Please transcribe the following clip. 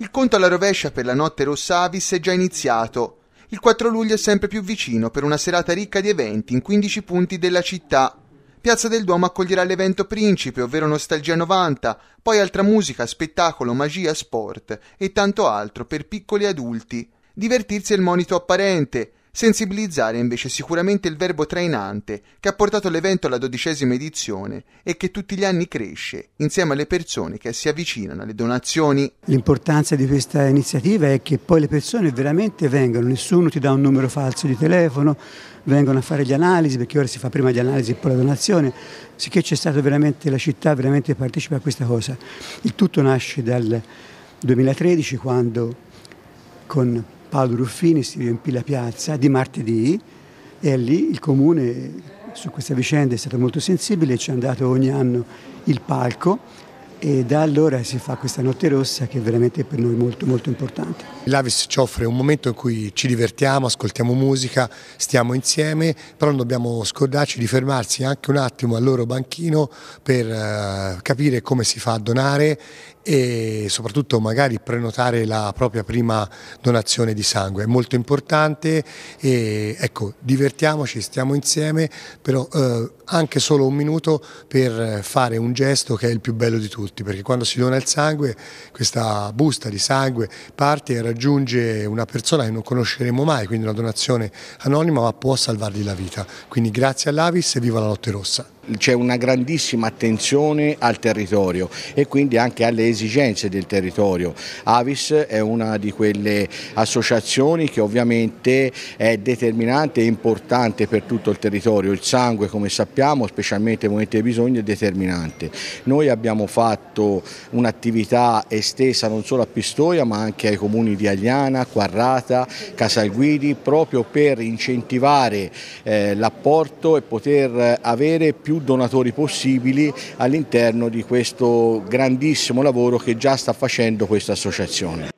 Il conto alla rovescia per la notte Rossavis è già iniziato. Il 4 luglio è sempre più vicino per una serata ricca di eventi in 15 punti della città. Piazza del Duomo accoglierà l'evento Principe, ovvero Nostalgia 90, poi altra musica, spettacolo, magia, sport e tanto altro per piccoli adulti. Divertirsi è il monito apparente, Sensibilizzare invece è sicuramente il verbo trainante che ha portato l'evento alla dodicesima edizione e che tutti gli anni cresce insieme alle persone che si avvicinano alle donazioni. L'importanza di questa iniziativa è che poi le persone veramente vengano, nessuno ti dà un numero falso di telefono, vengono a fare le analisi perché ora si fa prima le analisi e poi la donazione, sicché c'è stata veramente la città veramente partecipa a questa cosa. Il tutto nasce dal 2013 quando con Paolo Ruffini si riempì la piazza di martedì e lì il comune su questa vicenda è stato molto sensibile, ci è andato ogni anno il palco e da allora si fa questa notte rossa che è veramente per noi molto molto importante. L'Avis ci offre un momento in cui ci divertiamo, ascoltiamo musica, stiamo insieme, però non dobbiamo scordarci di fermarsi anche un attimo al loro banchino per eh, capire come si fa a donare e soprattutto magari prenotare la propria prima donazione di sangue. È molto importante e ecco, divertiamoci, stiamo insieme, però eh, anche solo un minuto per eh, fare un gesto che è il più bello di tutti tutti, perché quando si dona il sangue, questa busta di sangue parte e raggiunge una persona che non conosceremo mai, quindi una donazione anonima ma può salvargli la vita. Quindi grazie all'Avis e viva la Lotte Rossa! c'è una grandissima attenzione al territorio e quindi anche alle esigenze del territorio. Avis è una di quelle associazioni che ovviamente è determinante e importante per tutto il territorio, il sangue come sappiamo specialmente nei momenti di bisogno è determinante. Noi abbiamo fatto un'attività estesa non solo a Pistoia ma anche ai comuni di Agliana, Quarrata, Casalguidi proprio per incentivare eh, l'apporto e poter avere più donatori possibili all'interno di questo grandissimo lavoro che già sta facendo questa associazione.